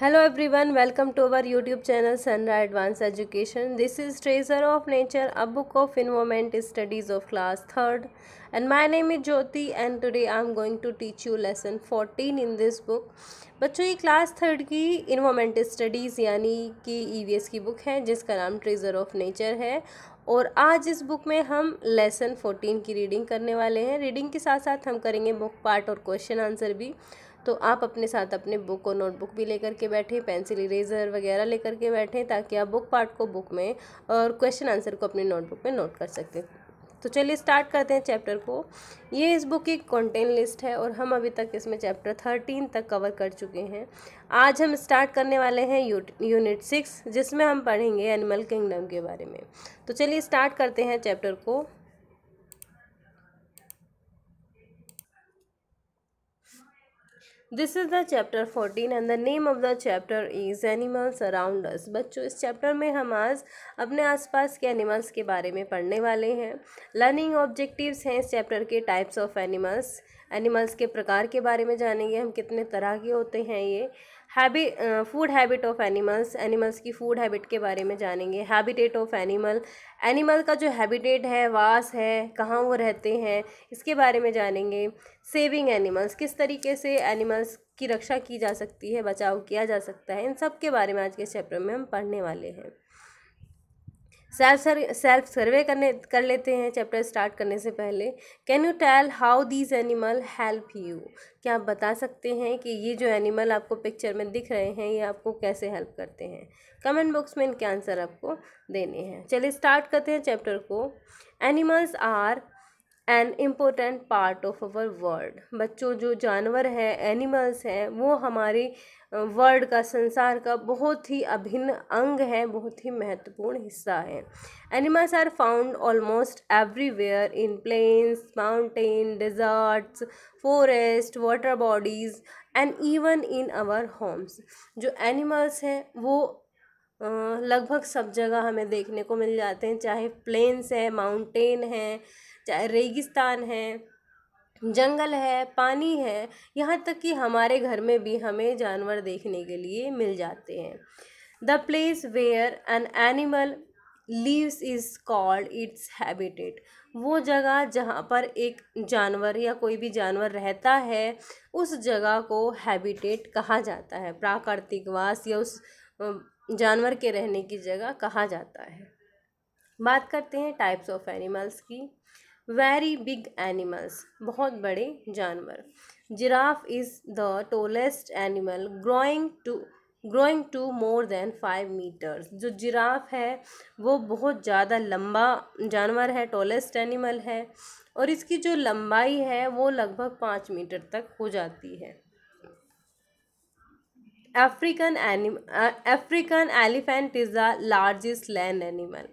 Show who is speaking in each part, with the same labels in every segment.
Speaker 1: hello everyone welcome to our YouTube channel सनरा advance education this is treasure of nature a book of environment studies of class third and my name is Jyoti and today I am going to teach you lesson fourteen in this book बच्चों ये class third की इन्वोमेंट studies यानी कि ई e की book है जिसका नाम treasure of nature है और आज इस बुक में हम लेसन फोर्टीन की रीडिंग करने वाले हैं रीडिंग के साथ साथ हम करेंगे बुक पार्ट और क्वेश्चन आंसर भी तो आप अपने साथ अपने बुक और नोटबुक भी लेकर के बैठें पेंसिल इरेजर वगैरह लेकर के बैठें ताकि आप बुक पार्ट को बुक में और क्वेश्चन आंसर को अपने नोटबुक में नोट कर सकें तो चलिए स्टार्ट करते हैं चैप्टर को ये इस बुक की कंटेंट लिस्ट है और हम अभी तक इसमें चैप्टर थर्टीन तक कवर कर चुके हैं आज हम स्टार्ट करने वाले हैं यूनिट सिक्स जिसमें हम पढ़ेंगे एनिमल किंगडम के बारे में तो चलिए स्टार्ट करते हैं चैप्टर को this is the chapter fourteen and the name of the chapter is animals around us बच्चों इस चैप्टर में हम आज अपने आसपास के एनिमल्स के बारे में पढ़ने वाले हैं लर्निंग ऑब्जेक्टिव्स हैं इस चैप्टर के टाइप्स ऑफ एनिमल्स एनिमल्स के प्रकार के बारे में जानेंगे हम कितने तरह के होते हैं ये habit food habit of animals animals की फूड हैबिट के बारे में जानेंगे हैबिटेट ऑफ एनिमल एनिमल का जो हैबिटेट है वास है कहाँ वो रहते हैं इसके बारे में जानेंगे सेविंग एनिमल्स किस तरीके से एनिमल्स की रक्षा की जा सकती है बचाव किया जा सकता है इन सब के बारे में आज के चैप्टर में हम पढ़ने वाले हैं सेल्फ सेल्फ सर्वे करने कर लेते हैं चैप्टर स्टार्ट करने से पहले can you tell how these animal help you क्या आप बता सकते हैं कि ये जो एनिमल आपको पिक्चर में दिख रहे हैं ये आपको कैसे हेल्प करते हैं कमेंट बॉक्स में इनके आंसर आपको देने हैं चलिए स्टार्ट करते हैं चैप्टर को animals are an important part of our world बच्चों जो जानवर हैं एनिमल्स हैं वो हमारे वर्ल्ड का संसार का बहुत ही अभिन्न अंग है बहुत ही महत्वपूर्ण हिस्सा है animals are found almost everywhere in plains mountain deserts forest water bodies and even in our homes जो एनिमल्स हैं वो लगभग सब जगह हमें देखने को मिल जाते हैं चाहे प्लेन्स हैं माउंटेन हैं रेगिस्तान है जंगल है पानी है यहाँ तक कि हमारे घर में भी हमें जानवर देखने के लिए मिल जाते हैं the place where an animal lives is called its habitat वो जगह जहाँ पर एक जानवर या कोई भी जानवर रहता है उस जगह को हैबिटेट कहा जाता है प्राकृतिक वास या उस जानवर के रहने की जगह कहा जाता है बात करते हैं टाइप्स ऑफ एनिमल्स की वेरी बिग एनिमल्स बहुत बड़े जानवर giraffe is the tallest animal growing to growing to more than five meters जो जिराफ है वो बहुत ज़्यादा लंबा जानवर है टोलेस्ट एनिमल है और इसकी जो लंबाई है वो लगभग पाँच मीटर तक हो जाती है अफ्रीकन एनिम African elephant is the largest land animal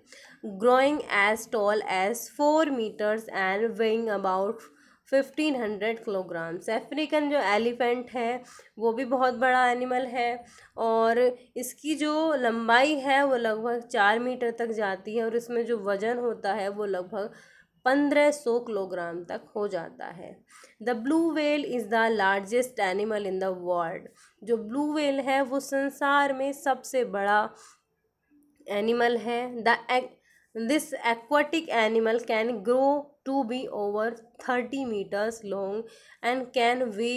Speaker 1: growing as tall as meters meters and weighing about hundred kilograms African जो एलिफेंट है वो भी बहुत बड़ा एनिमल है और इसकी जो लंबाई है वो लगभग चार मीटर तक जाती है और इसमें जो वज़न होता है वो लगभग पंद्रह सौ किलोग्राम तक हो जाता है the blue whale is the largest animal in the world जो ब्लू वेल है वो संसार में सबसे बड़ा एनिमल है the this aquatic animal can grow to be over thirty meters long and can weigh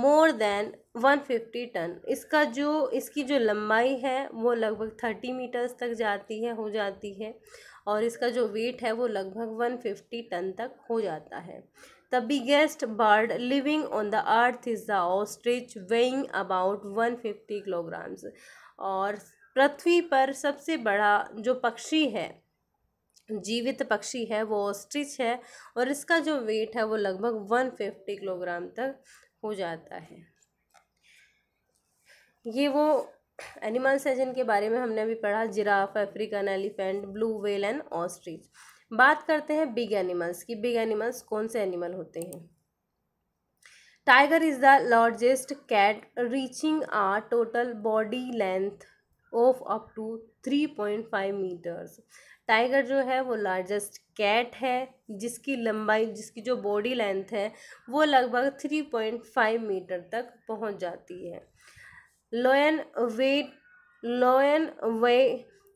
Speaker 1: more than one fifty ton इसका जो इसकी जो लंबाई है वो लगभग थर्टी मीटर्स तक जाती है हो जाती है और इसका जो वेट है वो लगभग वन फिफ्टी टन तक हो जाता है the biggest bird living on the earth is the ostrich weighing about one fifty kilograms और पृथ्वी पर सबसे बड़ा जो पक्षी है जीवित पक्षी है वो ऑस्ट्रिच है और इसका जो वेट है वो लगभग वन फिफ्टी किलोग्राम तक हो जाता है ये वो एनिमल्स है जिनके बारे में हमने अभी पढ़ा giraffe African elephant blue whale and ostrich बात करते हैं बिग एनिमल्स की बिग एनिमल्स कौन से एनिमल होते हैं tiger is the largest cat reaching a total body length of up to three point five meters tiger जो है वो लार्जेस्ट कैट है जिसकी लंबाई जिसकी जो बॉडी लेंथ है वो लगभग थ्री पॉइंट फाइव मीटर तक पहुंच जाती है lion weight lion weigh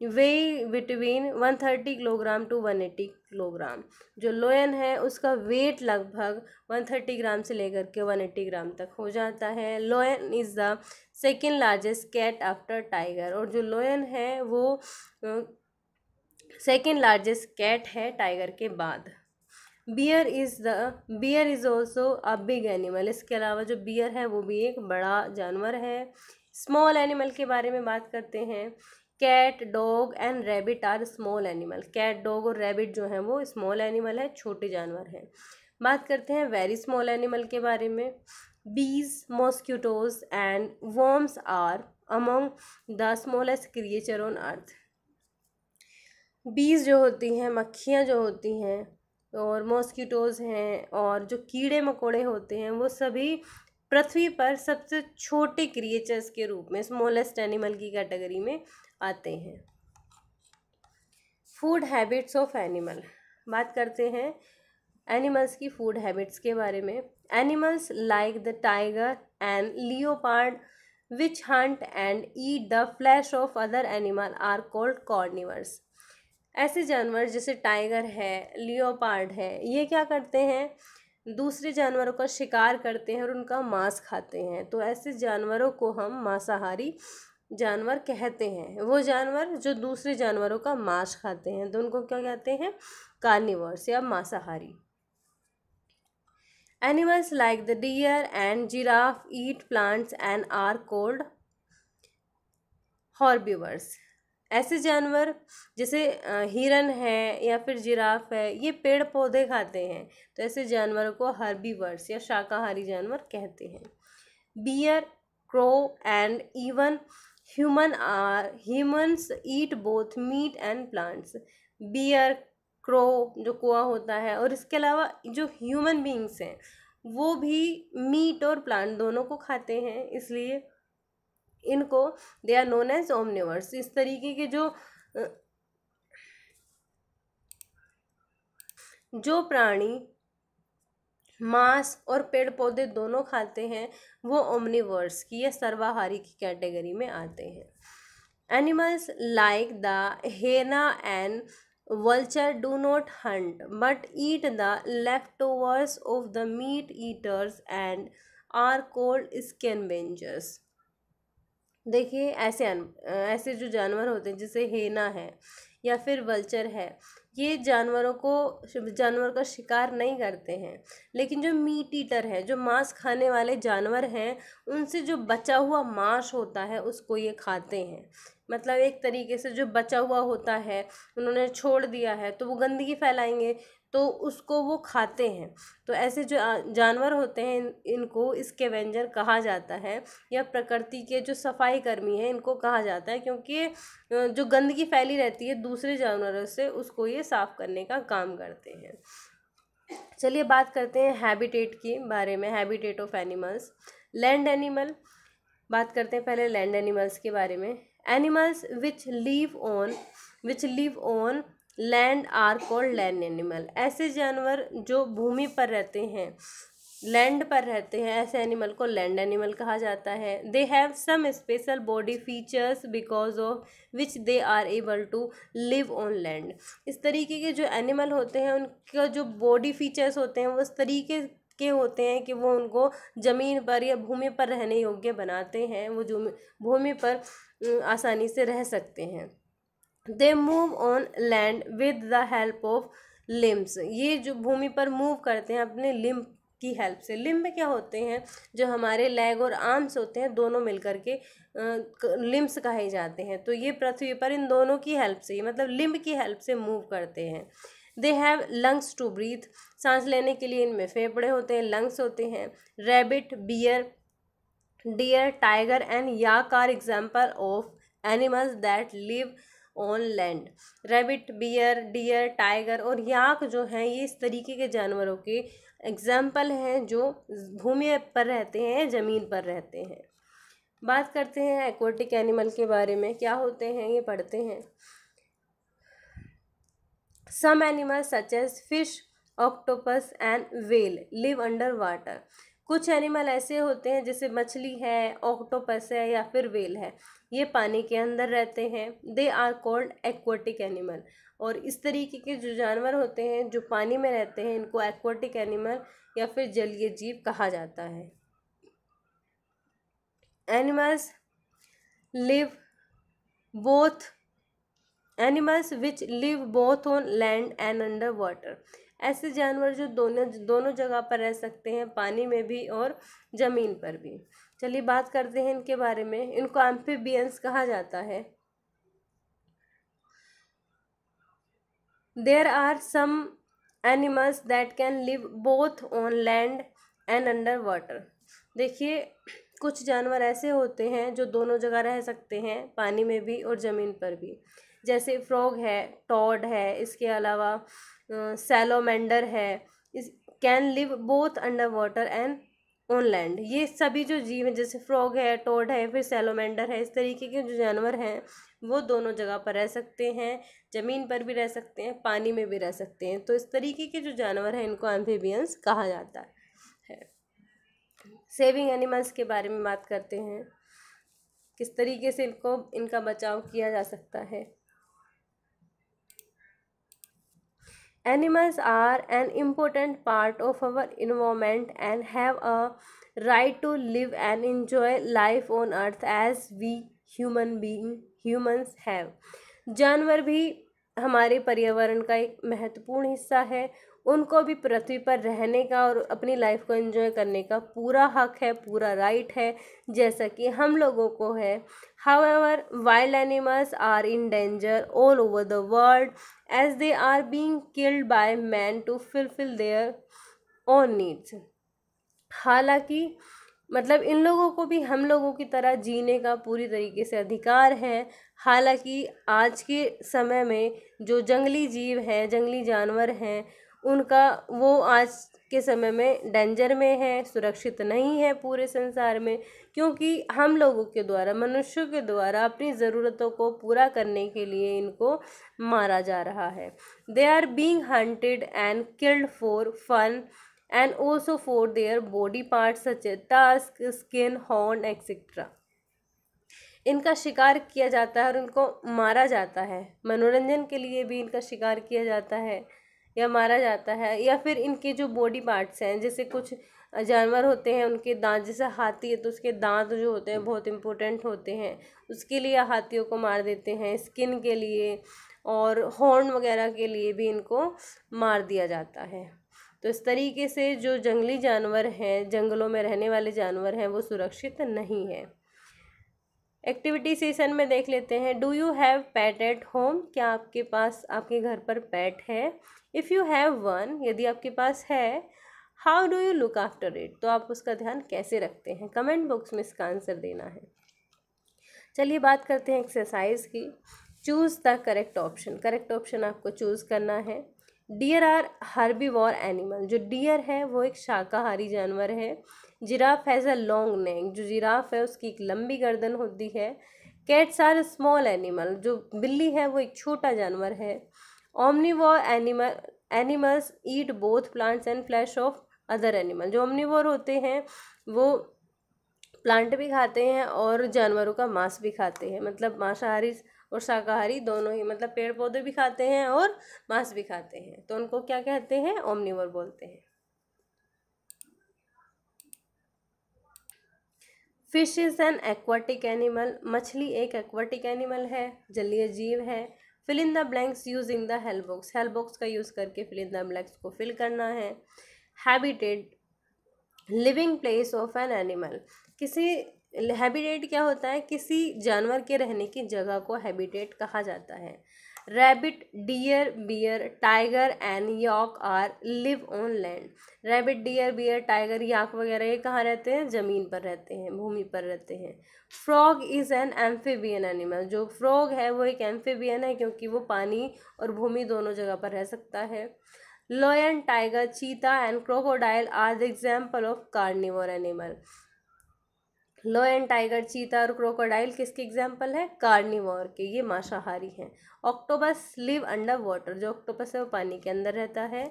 Speaker 1: weigh between 130 kilogram to 180 kilogram जो लोयन है उसका वेट लगभग 130 ग्राम से लेकर के 180 ग्राम तक हो जाता है lion is the second largest cat after tiger और जो लोयन है वो सेकेंड लार्जेस्ट कैट है टाइगर के बाद bear is the bear is also a big animal इसके अलावा जो बियर है वो भी एक बड़ा जानवर है स्मॉल एनिमल के बारे में बात करते हैं cat dog and rabbit are small animal cat dog और रैबिट जो हैं वो स्मॉल एनिमल है छोटे जानवर हैं बात करते हैं वेरी स्मॉल एनिमल के बारे में bees mosquitoes and worms are among the smallest creature on earth bees जो होती हैं मक्खियाँ जो होती हैं और मॉस्क्यूटोज हैं और जो कीड़े मकोड़े होते हैं वो सभी पृथ्वी पर सबसे छोटे क्रिएचर्स के रूप में स्मॉलेस्ट एनिमल की कैटेगरी में आते हैं फूड हैबिट्स ऑफ एनिमल बात करते हैं एनिमल्स की फूड हैबिट्स के बारे में animals like the tiger and leopard which hunt and eat the flesh of other animal are called carnivores ऐसे जानवर जैसे टाइगर है लियोपार्ड है ये क्या करते हैं दूसरे जानवरों का शिकार करते हैं और उनका मांस खाते हैं तो ऐसे जानवरों को हम मांसाहारी जानवर कहते हैं वो जानवर जो दूसरे जानवरों का मांस खाते हैं तो उनको क्या कहते हैं कार्निवर्स या मांसाहारी animals like the deer and giraffe eat plants and are called herbivores ऐसे जानवर जैसे हिरन है या फिर जिराफ है ये पेड़ पौधे खाते हैं तो ऐसे जानवरों को हर्बीवर्स या शाकाहारी जानवर कहते हैं bear crow and even human are humans eat both meat and plants bear crow जो कुआ होता है और इसके अलावा जो ह्यूमन बींग्स हैं वो भी मीट और प्लांट दोनों को खाते हैं इसलिए इनको they are known as omnivores इस तरीके के जो जो प्राणी मांस और पेड़ पौधे दोनों खाते हैं वो ओमनीवर्स की या सर्वाहारी की कैटेगरी में आते हैं animals like the hyena and not hunt but eat the leftovers of the meat eaters and are called scavengers देखिए ऐसे ऐसे जो जानवर होते हैं जैसे हेना है या फिर वल्चर है ये जानवरों को जानवर का शिकार नहीं करते हैं लेकिन जो मीट ईटर हैं जो मांस खाने वाले जानवर हैं उनसे जो बचा हुआ मांस होता है उसको ये खाते हैं मतलब एक तरीके से जो बचा हुआ होता है उन्होंने छोड़ दिया है तो वो गंदगी फैलाएंगे तो उसको वो खाते हैं तो ऐसे जो जानवर होते हैं इनको इसके वेंजर कहा जाता है या प्रकृति के जो सफाई कर्मी हैं इनको कहा जाता है क्योंकि जो गंदगी फैली रहती है दूसरे जानवरों से उसको ये साफ़ करने का काम करते हैं चलिए बात करते हैं हैबिटेट के बारे में habitat of animals land animal बात करते हैं पहले लैंड एनिमल्स के बारे में animals which live on which live on land are called land animal ऐसे जानवर जो भूमि पर रहते हैं लैंड पर रहते हैं ऐसे एनिमल को लैंड एनिमल कहा जाता है they have some special body features because of which they are able to live on land इस तरीके के जो एनिमल होते हैं उनका जो बॉडी फीचर्स होते हैं वो इस तरीके के होते हैं कि वो उनको ज़मीन पर या भूमि पर रहने योग्य बनाते हैं वो जो भूमि पर आसानी से रह सकते हैं they move on land with the help of limbs ये जो भूमि पर मूव करते हैं अपने लिम्ब की हेल्प से लिम्ब क्या होते हैं जो हमारे लेग और आर्म्स होते हैं दोनों मिलकर के लिम्ब्स कहे जाते हैं तो ये पृथ्वी पर इन दोनों की हेल्प से मतलब लिम्ब की हेल्प से मूव करते हैं they have lungs to breathe सांस लेने के लिए इनमें फेफड़े होते हैं लंग्स होते हैं rabbit bear deer tiger and yak are example of animals that live on land rabbit bear deer tiger और याक जो हैं ये इस तरीके के जानवरों के एग्जाम्पल हैं जो भूमि पर रहते हैं ज़मीन पर रहते हैं बात करते हैं एक्वाटिक एनिमल के बारे में क्या होते हैं ये पढ़ते हैं some animal such as fish octopus and whale live under water कुछ एनिमल ऐसे होते हैं जैसे मछली है ऑक्टोपस है या फिर वेल है ये पानी के अंदर रहते हैं they are called aquatic animal और इस तरीके के जो जानवर होते हैं जो पानी में रहते हैं इनको एक्वाटिक एनिमल या फिर जलीय जीव कहा जाता है animals live both animals which live both on land and under water ऐसे जानवर जो दोनों दोनों जगह पर रह सकते हैं पानी में भी और ज़मीन पर भी चलिए बात करते हैं इनके बारे में इनको एम्फीबियंस कहा जाता है there are some animals that can live both on land and under water देखिए कुछ जानवर ऐसे होते हैं जो दोनों जगह रह सकते हैं पानी में भी और ज़मीन पर भी जैसे फ्रॉग है टॉड है इसके अलावा सेलोमेंडर है इस can live both under water and on land ये सभी जो जीव हैं जैसे फ्रॉग है टोड है फिर सेलोमेंडर है इस तरीके के जो जानवर हैं वो दोनों जगह पर रह सकते हैं ज़मीन पर भी रह सकते हैं पानी में भी रह सकते हैं तो इस तरीके के जो जानवर हैं इनको एम्फीबियंस कहा जाता है सेविंग एनिमल्स के बारे में बात करते हैं किस तरीके से इनको इनका बचाव किया जा सकता है animals are an important part of our environment and have a right to live and enjoy life on earth as we human being humans have जानवर भी हमारे पर्यावरण का एक महत्वपूर्ण हिस्सा है उनको भी पृथ्वी पर रहने का और अपनी लाइफ को एंजॉय करने का पूरा हक है पूरा राइट है जैसा कि हम लोगों को है however wild animals are in danger all over the world as they are being killed by man to fulfill their own needs हालांकि मतलब इन लोगों को भी हम लोगों की तरह जीने का पूरी तरीके से अधिकार है हालांकि आज के समय में जो जंगली जीव हैं जंगली जानवर हैं उनका वो आज के समय में डेंजर में है सुरक्षित नहीं है पूरे संसार में क्योंकि हम लोगों के द्वारा मनुष्यों के द्वारा अपनी ज़रूरतों को पूरा करने के लिए इनको मारा जा रहा है they are being hunted and killed for fun and also for their body part such as tusk skin horn etcetera इनका शिकार किया जाता है और इनको मारा जाता है मनोरंजन के लिए भी इनका शिकार किया जाता है या मारा जाता है या फिर इनके जो बॉडी पार्ट्स हैं जैसे कुछ जानवर होते हैं उनके दांत जैसे हाथी है तो उसके दांत जो होते हैं बहुत इम्पोर्टेंट होते हैं उसके लिए हाथियों को मार देते हैं स्किन के लिए और हॉर्न वगैरह के लिए भी इनको मार दिया जाता है तो इस तरीके से जो जंगली जानवर हैं जंगलों में रहने वाले जानवर हैं वो सुरक्षित नहीं है एक्टिविटी सेशन में देख लेते हैं do you have pet at home क्या आपके पास आपके घर पर पैट है इफ़ यू हैव वन यदि आपके पास है how do you look after it तो आप उसका ध्यान कैसे रखते हैं कमेंट बॉक्स में इसका आंसर देना है चलिए बात करते हैं एक्सरसाइज की choose the correct option correct option आपको चूज़ करना है deer are herbivore animal जो डियर है वो एक शाकाहारी जानवर है giraffe has a long neck जो जिराफ है उसकी एक लंबी गर्दन होती है कैट्स आर स्मॉल एनिमल जो बिल्ली है वो एक छोटा जानवर है omnivore animal animals eat both plants and flesh of other animal जो ओमनीवोर होते हैं वो प्लांट भी खाते हैं और जानवरों का मांस भी खाते हैं मतलब मांसाहारी और शाकाहारी दोनों ही मतलब पेड़ पौधे भी खाते हैं और मांस भी खाते हैं तो उनको क्या कहते हैं ओमनीवर बोलते हैं fish is an aquatic animal मछली एक एक्वाटिक एनिमल है जलीय जीव है fill in the blanks using the help box help box का यूज़ करके फिल इन द ब्लैंक्स को फिल करना है habitat living place of an animal किसी हैबिटेट क्या होता है किसी जानवर के रहने की जगह को हैबिटेट कहा जाता है rabbit deer bear tiger and yak are live on land rabbit deer bear tiger yak वगैरह ये कहाँ रहते हैं जमीन पर रहते हैं भूमि पर रहते हैं frog is an amphibian animal जो फ्रॉग है वो एक एम्फेबियन है क्योंकि वो पानी और भूमि दोनों जगह पर रह सकता है lion tiger cheetah and crocodile are the example of carnivore animal and tiger cheetah और क्रोकोडाइल किसके एग्जाम्पल है कार्निवोर के ये मांसाहारी हैं ऑक्टोपस लिव अंडर वाटर जो ऑक्टोपस है वो पानी के अंदर रहता है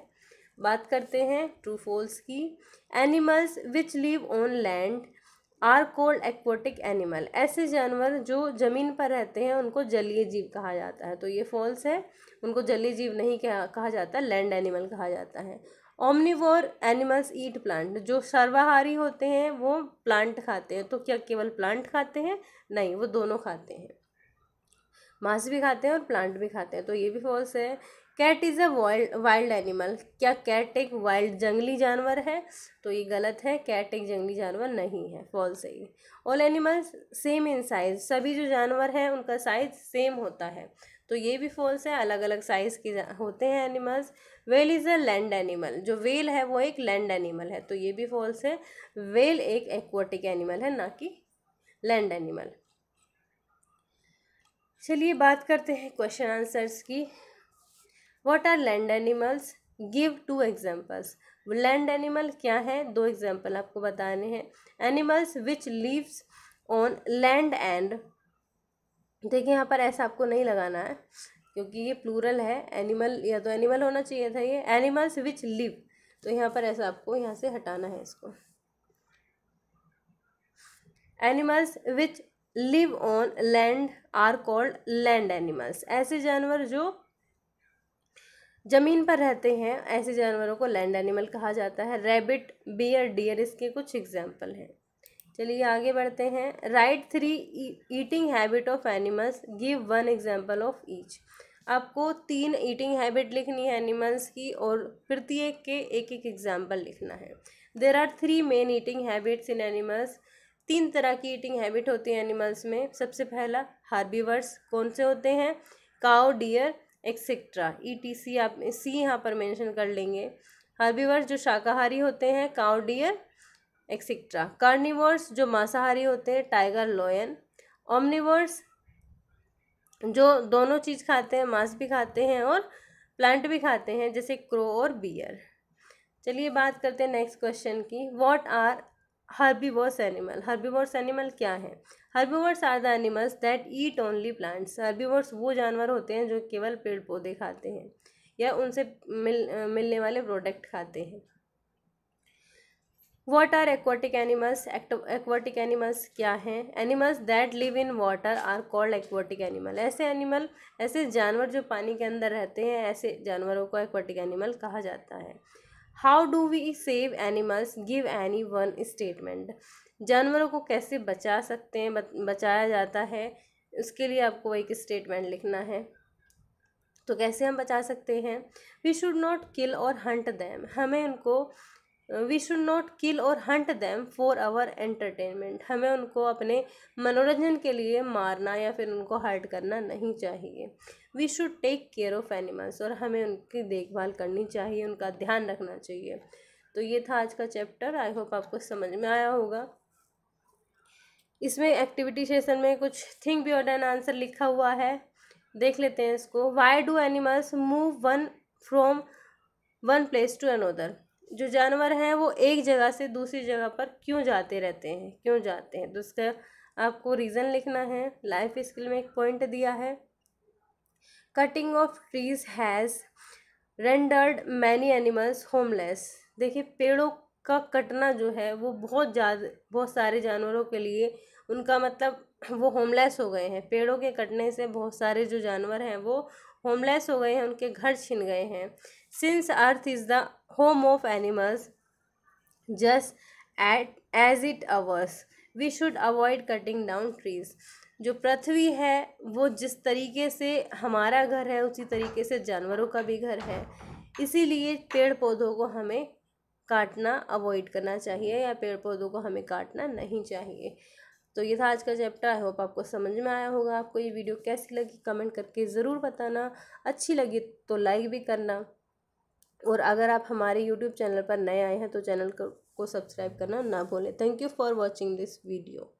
Speaker 1: बात करते हैं ट्रू फॉल्स की animals which live on land are called aquatic animal ऐसे जानवर जो ज़मीन पर रहते हैं उनको जलीय जीव कहा जाता है तो ये फॉल्स है उनको जलीय जीव नहीं कहा जाता लैंड एनिमल कहा जाता है ओमनीवोर एनिमल्स ईट प्लांट जो सर्वाहारी होते हैं वो प्लांट खाते हैं तो क्या केवल प्लांट खाते हैं नहीं वो दोनों खाते हैं मांस भी खाते हैं और प्लांट भी खाते हैं तो ये भी फॉल्स है cat is a wild wild animal क्या कैट एक वाइल्ड जंगली जानवर है तो ये गलत है कैट एक जंगली जानवर नहीं है फॉल्स है ये all animals same in size सभी जो जानवर हैं उनका साइज सेम होता है तो ये भी फॉल्स है अलग अलग साइज़ की होते हैं animals whale is a land animal जो वेल है वो एक लैंड एनिमल है तो ये भी फॉल्स है वेल एक एक्वाटिक एनिमल है ना कि लैंड एनिमल चलिए बात करते हैं क्वेश्चन आंसर्स की what are land animals give two examples land animal क्या है दो एग्जांपल आपको बताने हैं animals which lives on land and देखिए यहाँ पर ऐसा आपको नहीं लगाना है क्योंकि ये प्लूरल है एनिमल या तो एनिमल होना चाहिए था ये एनिमल्स विच लिव तो यहाँ पर ऐसा आपको यहाँ से हटाना है इसको animals which live on land are called land animals ऐसे जानवर जो ज़मीन पर रहते हैं ऐसे जानवरों को लैंड एनिमल कहा जाता है रैबिट बियर डियर इसके कुछ एग्जाम्पल हैं चलिए आगे बढ़ते हैं write three eating habit of animals give one example of each आपको तीन ईटिंग हैबिट लिखनी है एनिमल्स की और प्रत्येक के एक एक एग्जाम्पल लिखना है there are three main eating habits in animals तीन तरह की ईटिंग हैबिट होती है एनिमल्स में सबसे पहला हार्बीवर्स कौन से होते हैं cow deer etcetera E T C आप सी यहाँ पर मेंशन कर लेंगे हार्बीवर्स जो शाकाहारी होते हैं काओ डियर एक्सेट्रा कार्निवर्स जो मांसाहारी होते हैं टाइगर लॉयन ओमनिवर्स जो दोनों चीज़ खाते हैं मांस भी खाते हैं और प्लांट भी खाते हैं जैसे क्रो और बियर चलिए बात करते हैं नेक्स्ट क्वेश्चन की what are herbivores animal herbivores animal क्या हैं herbivores are the animals that eat only plants herbivores वो जानवर होते हैं जो केवल पेड़ पौधे खाते हैं या उनसे मिल मिलने वाले प्रोडक्ट खाते हैं what are aquatic animals aquatic animals क्या हैं animals that live in water are called aquatic animal ऐसे एनिमल ऐसे जानवर जो पानी के अंदर रहते हैं ऐसे जानवरों को एक्वाटिक एनिमल कहा जाता है how do we save animals give any one statement जानवरों को कैसे बचा सकते हैं बचाया जाता है उसके लिए आपको एक स्टेटमेंट लिखना है तो कैसे हम बचा सकते हैं वी शुड नॉट किल और हंट दैम हमें उनको वी शुड नॉट किल और hunt them for our entertainment हमें उनको अपने मनोरंजन के लिए मारना या फिर उनको हर्ट करना नहीं चाहिए we should take care of animals और हमें उनकी देखभाल करनी चाहिए उनका ध्यान रखना चाहिए तो ये था आज का चैप्टर आई होप आपको समझ में आया होगा इसमें एक्टिविटी सेशन में कुछ थिंक बी एंड आंसर लिखा हुआ है देख लेते हैं इसको why do animals move one from one place to another जो जानवर हैं वो एक जगह से दूसरी जगह पर क्यों जाते रहते हैं क्यों जाते हैं तो उसका आपको रीज़न लिखना है लाइफ स्किल में एक पॉइंट दिया है cutting of trees has rendered many animals homeless देखिए पेड़ों का कटना जो है वो बहुत ज़्यादा बहुत सारे जानवरों के लिए उनका मतलब वो होमलेस हो गए हैं पेड़ों के कटने से बहुत सारे जो जानवर हैं वो होमलेस हो गए हैं उनके घर छिन गए हैं since earth is the home of animals just at as it ours we should avoid cutting down trees जो पृथ्वी है वो जिस तरीके से हमारा घर है उसी तरीके से जानवरों का भी घर है इसीलिए पेड़ पौधों को हमें काटना अवॉइड करना चाहिए या पेड़ पौधों को हमें काटना नहीं चाहिए तो ये था आज का चैप्टर आई होप आपको समझ में आया होगा आपको ये वीडियो कैसी लगी कमेंट करके ज़रूर बताना अच्छी लगी तो लाइक भी करना और अगर आप हमारे यूट्यूब चैनल पर नए आए हैं तो चैनल को सब्सक्राइब करना ना भूलें thank you for watching this video